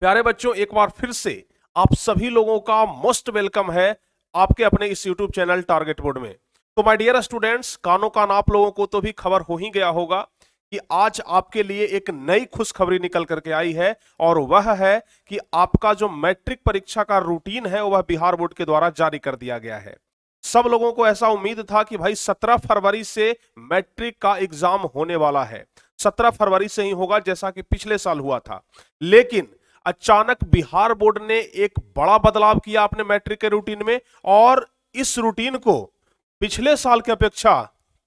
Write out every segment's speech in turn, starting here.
प्यारे बच्चों एक बार फिर से आप सभी लोगों का मोस्ट वेलकम है आपके अपने इस YouTube चैनल टारगेट बोर्ड में तो माय डियर स्टूडेंट्स कानों कान आप लोगों को तो भी खबर हो ही गया होगा कि आज आपके लिए एक नई खुशखबरी निकल करके आई है और वह है कि आपका जो मैट्रिक परीक्षा का रूटीन है वह बिहार बोर्ड के द्वारा जारी कर दिया गया है सब लोगों को ऐसा उम्मीद था कि भाई सत्रह फरवरी से मैट्रिक का एग्जाम होने वाला है सत्रह फरवरी से ही होगा जैसा कि पिछले साल हुआ था लेकिन अचानक बिहार बोर्ड ने एक बड़ा बदलाव किया अपने मैट्रिक के रूटीन में और इस रूटीन को पिछले साल की अपेक्षा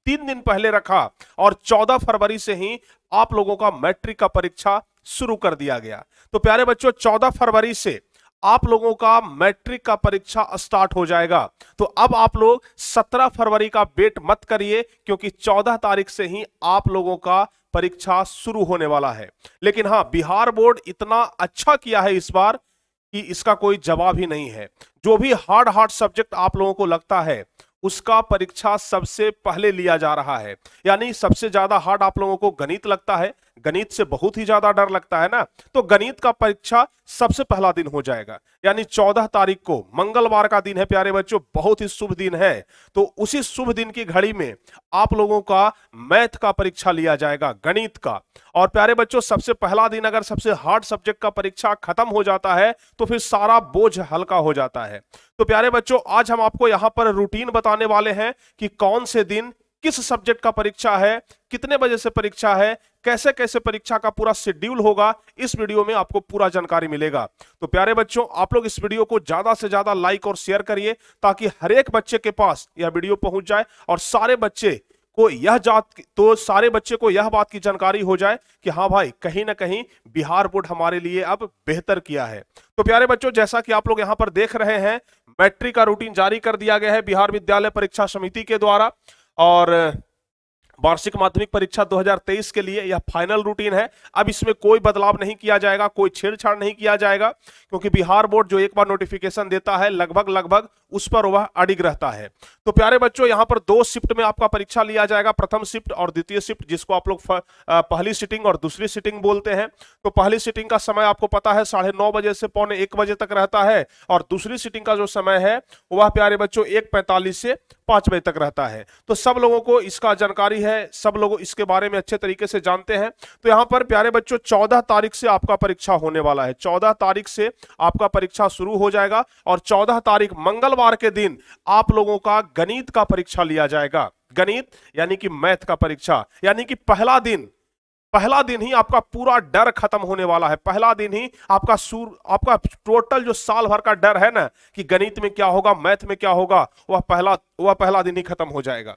तीन दिन पहले रखा और 14 फरवरी से ही आप लोगों का मैट्रिक का परीक्षा शुरू कर दिया गया तो प्यारे बच्चों 14 फरवरी से आप लोगों का मैट्रिक का परीक्षा स्टार्ट हो जाएगा तो अब आप लोग 17 फरवरी का वेट मत करिए क्योंकि 14 तारीख से ही आप लोगों का परीक्षा शुरू होने वाला है लेकिन हाँ बिहार बोर्ड इतना अच्छा किया है इस बार कि इसका कोई जवाब ही नहीं है जो भी हार्ड हार्ड सब्जेक्ट आप लोगों को लगता है उसका परीक्षा सबसे पहले लिया जा रहा है यानी सबसे ज्यादा हार्ड आप लोगों को गणित लगता है गणित से बहुत ही ज्यादा डर लगता है ना तो गणित का परीक्षा सबसे पहला दिन हो जाएगा यानी चौदह तारीख को मंगलवार का दिन है प्यारे बच्चों बहुत ही शुभ दिन है तो उसी शुभ दिन की घड़ी में आप लोगों का मैथ का परीक्षा लिया जाएगा गणित का और प्यारे बच्चों सबसे पहला दिन अगर सबसे हार्ड सब्जेक्ट का परीक्षा खत्म हो जाता है तो फिर सारा बोझ हल्का हो जाता है तो प्यारे बच्चों आज हम आपको यहाँ पर रूटीन बताने वाले हैं कि कौन से दिन किस सब्जेक्ट का परीक्षा है कितने बजे से परीक्षा है कैसे कैसे परीक्षा का पूरा शेड्यूल होगा इस वीडियो में आपको पूरा जानकारी मिलेगा तो प्यारे बच्चों आप लोग इस वीडियो को ज्यादा से ज्यादा लाइक और शेयर करिए ताकि हर एक बच्चे के पास यह वीडियो पहुंच जाए और सारे बच्चे को यह जात तो सारे बच्चे को यह बात की जानकारी हो जाए कि हाँ भाई कहीं ना कहीं बिहार बोर्ड हमारे लिए अब बेहतर किया है तो प्यारे बच्चों जैसा कि आप लोग यहाँ पर देख रहे हैं मैट्रिक का रूटीन जारी कर दिया गया है बिहार विद्यालय परीक्षा समिति के द्वारा और वार्षिक माध्यमिक परीक्षा 2023 के लिए यह फाइनल रूटीन है अब इसमें कोई बदलाव नहीं किया जाएगा कोई छेड़छाड़ नहीं किया जाएगा क्योंकि बिहार बोर्ड जो एक बार नोटिफिकेशन देता है लगभग लगभग उस पर वह अडिग रहता है तो प्यारे बच्चों यहाँ पर दो शिफ्ट में आपका परीक्षा लिया जाएगा प्रथम शिफ्ट और द्वितीय शिफ्ट जिसको आप लोग पहली सिटिंग और दूसरी सिटिंग बोलते हैं तो पहली सिटिंग का समय आपको पता है साढ़े नौ बजे से पौने एक बजे तक रहता है और दूसरी सिटिंग का जो समय है वह प्यारे बच्चों एक पैंतालीस से पाँच बजे तक रहता है तो सब लोगों को इसका जानकारी है सब लोग इसके बारे में अच्छे तरीके से जानते हैं तो यहाँ पर प्यारे बच्चों चौदह तारीख से आपका परीक्षा होने वाला है चौदह तारीख से आपका परीक्षा शुरू हो जाएगा और चौदह तारीख मंगलवार सोमवार के दिन आप लोगों का गणित का परीक्षा लिया जाएगा गणित यानी कि मैथ का परीक्षा यानी कि पहला दिन पहला दिन ही आपका पूरा डर खत्म होने वाला है पहला दिन ही आपका सूर आपका टोटल जो साल भर का डर है ना कि गणित में क्या होगा मैथ में क्या होगा वह पहला वह पहला दिन ही खत्म हो जाएगा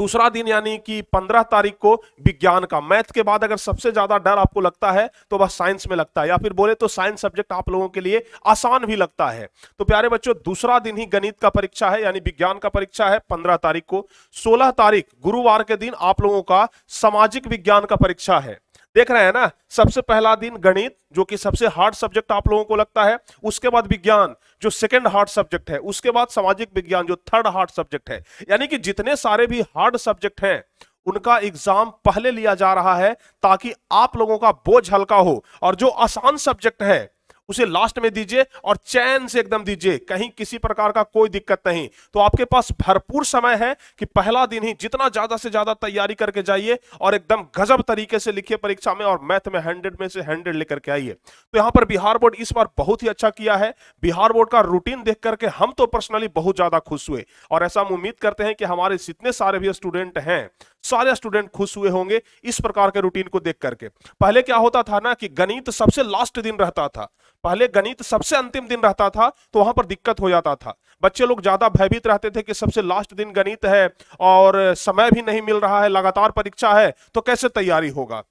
दूसरा दिन यानी कि पंद्रह तारीख को विज्ञान का मैथ के बाद अगर सबसे ज्यादा डर आपको लगता है तो वह साइंस में लगता है या फिर बोले तो साइंस सब्जेक्ट आप लोगों के लिए आसान भी लगता है तो प्यारे बच्चों दूसरा दिन ही गणित का परीक्षा है यानी विज्ञान का परीक्षा है पंद्रह तारीख को सोलह तारीख गुरुवार के दिन आप लोगों का सामाजिक विज्ञान का परीक्षा है देख रहे हैं ना सबसे पहला दिन गणित जो कि सबसे हार्ड सब्जेक्ट आप लोगों को लगता है उसके बाद विज्ञान जो सेकंड हार्ड सब्जेक्ट है उसके बाद सामाजिक विज्ञान जो थर्ड हार्ड सब्जेक्ट है यानी कि जितने सारे भी हार्ड सब्जेक्ट हैं उनका एग्जाम पहले लिया जा रहा है ताकि आप लोगों का बोझ हल्का हो और जो आसान सब्जेक्ट है उसे लास्ट में दीजिए और चैन से एकदम दीजिए कहीं किसी प्रकार का कोई दिक्कत नहीं तो आपके पास भरपूर समय है कि पहला दिन ही जितना ज्यादा से ज्यादा तैयारी करके जाइए और एकदम गजब तरीके से लिखिए परीक्षा में और मैथ में हंड्रेड में से हंड्रेड लेकर के आइए तो यहां पर बिहार बोर्ड इस बार बहुत ही अच्छा किया है बिहार बोर्ड का रूटीन देख करके हम तो पर्सनली बहुत ज्यादा खुश हुए और ऐसा हम उम्मीद करते हैं कि हमारे जितने सारे भी स्टूडेंट हैं सारे स्टूडेंट खुश हुए होंगे इस प्रकार के रूटीन को देख करके पहले क्या होता था ना कि गणित सबसे लास्ट दिन रहता था पहले गणित सबसे अंतिम दिन रहता था तो वहां पर दिक्कत हो जाता था बच्चे लोग ज्यादा भयभीत रहते थे कि सबसे लास्ट दिन गणित है और समय भी नहीं मिल रहा है लगातार परीक्षा है तो कैसे तैयारी होगा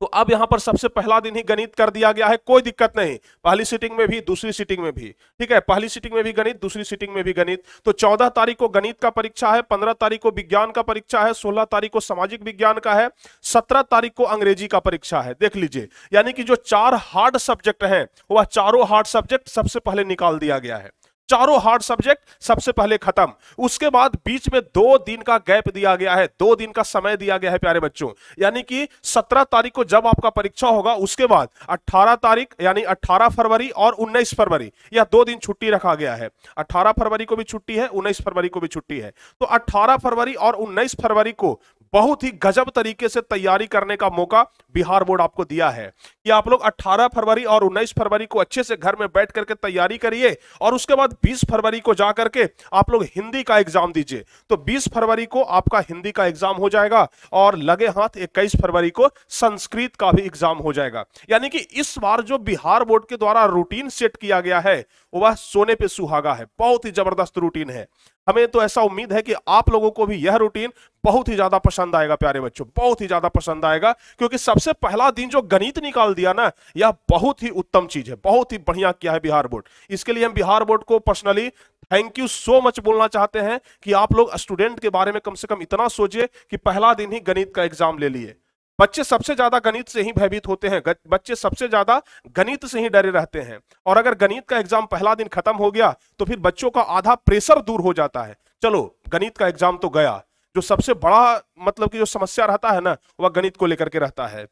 तो अब यहां पर सबसे पहला दिन ही गणित कर दिया गया है कोई दिक्कत नहीं पहली सीटिंग में भी दूसरी सीटिंग में भी ठीक है पहली सीटिंग में भी गणित दूसरी सीटिंग में भी गणित तो चौदह तारीख को गणित का परीक्षा है पंद्रह तारीख को विज्ञान का परीक्षा है सोलह तारीख को सामाजिक विज्ञान का है सत्रह तारीख को अंग्रेजी का परीक्षा है देख लीजिए यानी कि जो चार हार्ड सब्जेक्ट है वह चारों हार्ड सब्जेक्ट सबसे पहले निकाल दिया गया है चारों हार्ड सब्जेक्ट सबसे पहले खत्म उसके बाद बीच में दो दिन का गैप दिया गया है दो दिन का समय दिया गया है प्यारे बच्चों यानी कि 17 तारीख को जब आपका परीक्षा होगा उसके बाद 18 तारीख यानी 18 फरवरी और 19 फरवरी यह दो दिन छुट्टी रखा गया है 18 फरवरी को भी छुट्टी है 19 फरवरी को भी छुट्टी है तो अट्ठारह फरवरी और उन्नीस फरवरी को बहुत ही गजब तरीके से तैयारी करने का मौका बिहार बोर्ड आपको दिया है कि आप लोग 18 फरवरी और 19 फरवरी को अच्छे से घर में बैठ करके तैयारी करिए और उसके बाद 20 फरवरी को जा करके आप लोग हिंदी का एग्जाम दीजिए तो 20 फरवरी को आपका हिंदी का एग्जाम हो जाएगा और लगे हाथ इक्कीस फरवरी को संस्कृत का भी एग्जाम हो जाएगा यानी कि इस बार जो बिहार बोर्ड के द्वारा रूटीन सेट किया गया है वह सोने पर सुहागा है बहुत ही जबरदस्त रूटीन है हमें तो ऐसा उम्मीद है कि आप लोगों को भी यह रूटीन बहुत ही ज्यादा पसंद आएगा प्यारे बच्चों बहुत ही ज्यादा पसंद आएगा क्योंकि सबसे पहला दिन जो गणित निकाल दिया ना यह बहुत ही उत्तम चीज है बहुत ही बढ़िया किया है बिहार बोर्ड इसके लिए हम बिहार बोर्ड को personally thank you so much बोलना चाहते हैं कि आप लोग स्टूडेंट के बारे में कम से कम इतना सोचिए कि पहला दिन ही गणित का एग्जाम ले लिए बच्चे सबसे ज्यादा गणित से ही भयभीत होते हैं बच्चे सबसे ज्यादा गणित से ही डरे रहते हैं और अगर गणित का एग्जाम पहला दिन खत्म हो गया तो फिर बच्चों का आधा प्रेशर दूर हो जाता है चलो गणित का एग्जाम तो गया जो सबसे बड़ा मतलब की जो समस्या रहता है ना वह गणित को लेकर के रहता है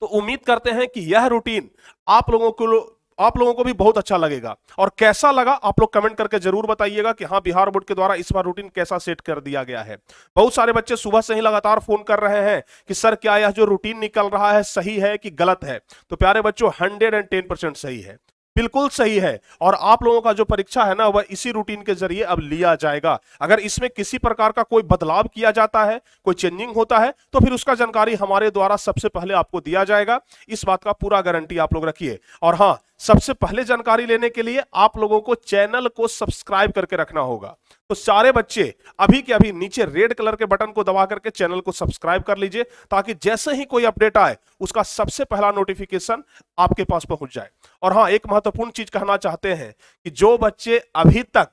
तो उम्मीद करते हैं कि यह रूटीन आप लोगों को आप लोगों को भी बहुत अच्छा लगेगा और कैसा लगा आप लोग कमेंट करके जरूर बताइएगा कि हाँ बिहार बोर्ड के द्वारा इस बार रूटीन कैसा सेट कर दिया गया है बहुत सारे बच्चे सुबह से ही लगातार फोन कर रहे हैं कि सर क्या यह जो रूटीन निकल रहा है सही है कि गलत है तो प्यारे बच्चों हंड्रेड एंड टेन परसेंट सही है बिल्कुल सही है और आप लोगों का जो परीक्षा है ना वह इसी रूटीन के जरिए अब लिया जाएगा अगर इसमें किसी प्रकार का कोई बदलाव किया जाता है कोई चेंजिंग होता है तो फिर उसका जानकारी हमारे द्वारा सबसे पहले आपको दिया जाएगा इस बात का पूरा गारंटी आप लोग रखिए और हाँ सबसे पहले जानकारी लेने के लिए आप लोगों को चैनल को सब्सक्राइब करके रखना होगा तो सारे बच्चे अभी के अभी नीचे रेड कलर के बटन को दबा करके चैनल को सब्सक्राइब कर लीजिए ताकि जैसे ही कोई अपडेट आए उसका सबसे पहला नोटिफिकेशन आपके पास पहुंच जाए और हाँ एक महत्वपूर्ण चीज कहना चाहते हैं कि जो बच्चे अभी तक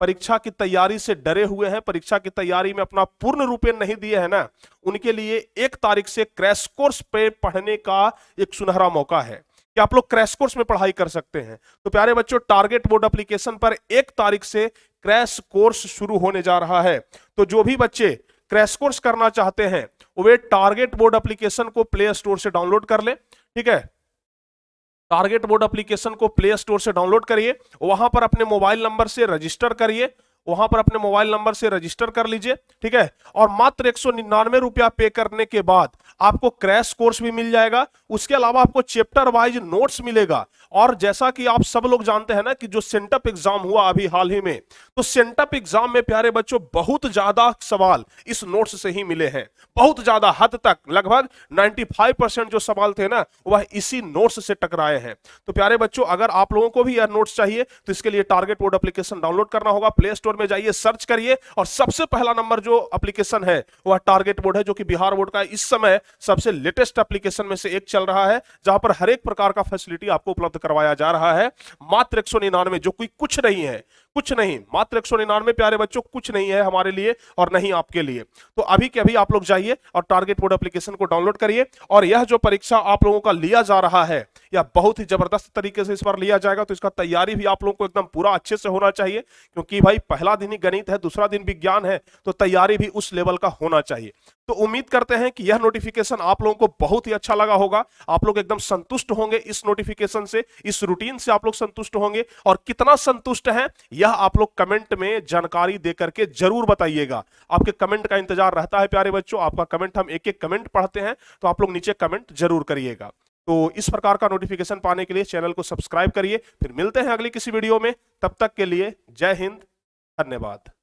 परीक्षा की तैयारी से डरे हुए हैं परीक्षा की तैयारी में अपना पूर्ण रूपे नहीं दिए है ना उनके लिए एक तारीख से क्रैश कोर्स पे पढ़ने का एक सुनहरा मौका है कि आप लोग क्रैश कोर्स में पढ़ाई कर सकते हैं तो प्यारे बच्चों टारगेट बोर्ड एप्लीकेशन पर एक तारीख से क्रैश कोर्स शुरू होने जा रहा है तो जो भी बच्चे क्रैश कोर्स करना चाहते हैं वे टारगेट बोर्ड एप्लीकेशन को प्ले स्टोर से डाउनलोड कर ले ठीक है टारगेट बोर्ड एप्लीकेशन को प्ले स्टोर से डाउनलोड करिए वहां पर अपने मोबाइल नंबर से रजिस्टर करिए वहां पर अपने मोबाइल नंबर से रजिस्टर कर लीजिए ठीक है और मात्र एक सौ निन्यानवे रुपया पे करने के बाद आपको क्रैश कोर्स भी मिल जाएगा उसके अलावा आपको चैप्टर वाइज नोट्स मिलेगा और जैसा कि आप सब लोग जानते हैं ना कि जो सेंटअप एग्जाम हुआ अभी हाल ही में तो सेंटअप एग्जाम में प्यारे बच्चों बहुत ज्यादा सवाल इस नोट्स से ही मिले हैं बहुत ज्यादा हद तक लगभग 95 परसेंट जो सवाल थे ना वह इसी नोट्स से टकराए हैं तो प्यारे बच्चों अगर आप लोगों को भी यह नोट्स चाहिए तो इसके लिए टारगेट वोड एप्लीकेशन डाउनलोड करना होगा प्ले स्टोर में जाइए सर्च करिए और सबसे पहला नंबर जो एप्लीकेशन है वह टारगेट बोर्ड है जो कि बिहार बोर्ड का इस समय सबसे लेटेस्ट एप्लीकेशन में से एक चल रहा है जहां पर हर एक प्रकार का फैसिलिटी आपको उपलब्ध करवाया जा रहा है मात्र एक जो कोई कुछ नहीं है कुछ नहीं मात्र एक सौ निन्यानवे प्यारे बच्चों कुछ नहीं है हमारे लिए और नहीं आपके लिए तो अभी के अभी आप लोग जाइए और टारगेट बोर्ड एप्लीकेशन को डाउनलोड करिए और यह जो परीक्षा आप लोगों का लिया जा रहा है यह बहुत ही जबरदस्त तरीके से इस बार लिया जाएगा तो इसका तैयारी भी आप लोगों को एकदम पूरा अच्छे से होना चाहिए क्योंकि भाई पहला दिन ही गणित है दूसरा दिन विज्ञान है तो तैयारी भी उस लेवल का होना चाहिए तो उम्मीद करते हैं कि यह नोटिफिकेशन आप लोगों को बहुत ही अच्छा लगा होगा आप लोग एकदम संतुष्ट होंगे इस नोटिफिकेशन से इस रूटीन से आप लोग संतुष्ट होंगे और कितना संतुष्ट हैं यह आप लोग कमेंट में जानकारी दे करके जरूर बताइएगा आपके कमेंट का इंतजार रहता है प्यारे बच्चों आपका कमेंट हम एक एक कमेंट पढ़ते हैं तो आप लोग नीचे कमेंट जरूर करिएगा तो इस प्रकार का नोटिफिकेशन पाने के लिए चैनल को सब्सक्राइब करिए फिर मिलते हैं अगली किसी वीडियो में तब तक के लिए जय हिंद धन्यवाद